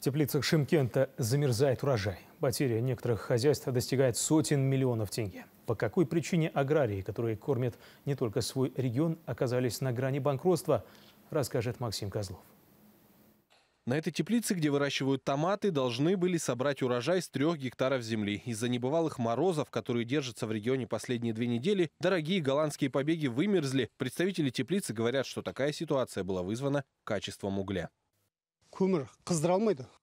В теплицах Шимкента замерзает урожай. Потеря некоторых хозяйств достигает сотен миллионов тенге. По какой причине аграрии, которые кормят не только свой регион, оказались на грани банкротства, расскажет Максим Козлов. На этой теплице, где выращивают томаты, должны были собрать урожай с трех гектаров земли. Из-за небывалых морозов, которые держатся в регионе последние две недели, дорогие голландские побеги вымерзли. Представители теплицы говорят, что такая ситуация была вызвана качеством угля.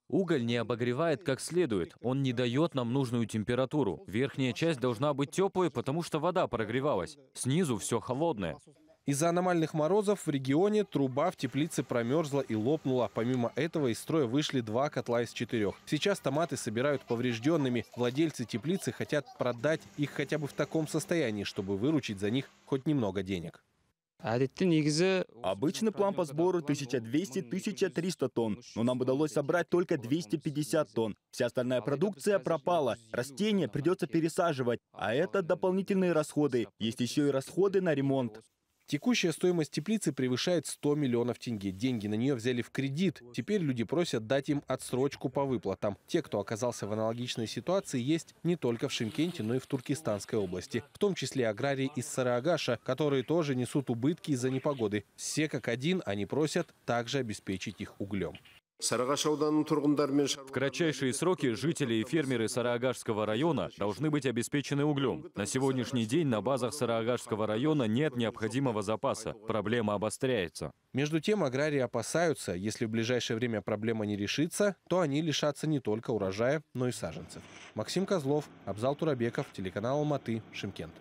Уголь не обогревает как следует, он не дает нам нужную температуру. Верхняя часть должна быть теплой, потому что вода прогревалась. Снизу все холодное. Из-за аномальных морозов в регионе труба в теплице промерзла и лопнула. Помимо этого из строя вышли два котла из четырех. Сейчас томаты собирают поврежденными. Владельцы теплицы хотят продать их хотя бы в таком состоянии, чтобы выручить за них хоть немного денег. Обычный план по сбору 1200-1300 тонн, но нам удалось собрать только 250 тонн. Вся остальная а продукция пропала, растения придется пересаживать, а, а это дополнительные расходы. Есть еще и расходы на ремонт. Текущая стоимость теплицы превышает 100 миллионов тенге. Деньги на нее взяли в кредит. Теперь люди просят дать им отсрочку по выплатам. Те, кто оказался в аналогичной ситуации, есть не только в Шимкенте, но и в Туркестанской области. В том числе аграрии из Сараагаша, которые тоже несут убытки из-за непогоды. Все как один они просят также обеспечить их углем. В кратчайшие сроки жители и фермеры Сараагашского района должны быть обеспечены углем. На сегодняшний день на базах Сараагашского района нет необходимого запаса. Проблема обостряется. Между тем, аграрии опасаются, если в ближайшее время проблема не решится, то они лишатся не только урожая, но и саженцев. Максим Козлов, Абзал Турабеков, телеканал Алматы, Шимкент.